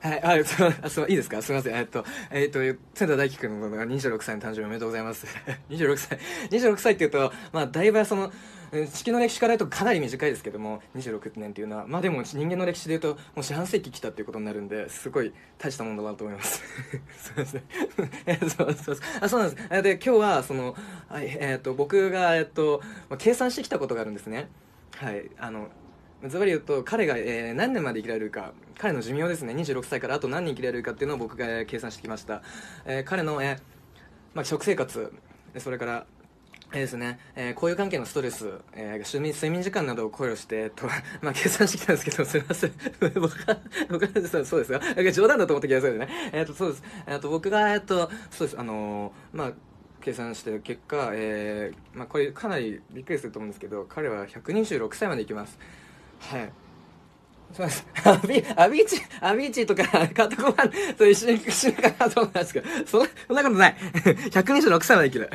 はい、あ、う、あう、いいですかすみません。えっと、えっと、千田大輝くんの26歳の誕生日おめでとうございます。26 歳。26歳っていうと、まあ、だいぶその、地球の歴史から言うとかなり短いですけども、26年っていうのは、まあでも人間の歴史で言うと、もう四半世紀来たっていうことになるんで、すごい大したものだなと思います。すうません。えー、そうそうあ、そうなんです。で、今日は、その、はい、えっ、と、僕が、えっ、と、計算してきたことがあるんですね。はい。あの、ズバリ言うと彼が、えー、何年まで生きられるか彼の寿命ですね26歳からあと何年生きられるかっていうのを僕が計算してきました、えー、彼の、えー、まあ、食生活それからえー、ですね、えー、交友関係のストレス、えー、睡眠時間などを考慮して、と、まあ、計算してきたんですけど、すみません。僕は、僕は、そうですが、冗談だと思ってくださいね。えっ、ー、と、そうです。えっ、と、僕が、えっ、と、そうです、あのまあ、計算してる結果、えー、まあ、これかなりびっくりすると思うんですけど、彼は126歳までいきます。はいそうです。アビ、アビーチ、アビーチとか、カットコマンと一緒にしながらそうなんですけど、そんな、そんなことない。126 歳はできる。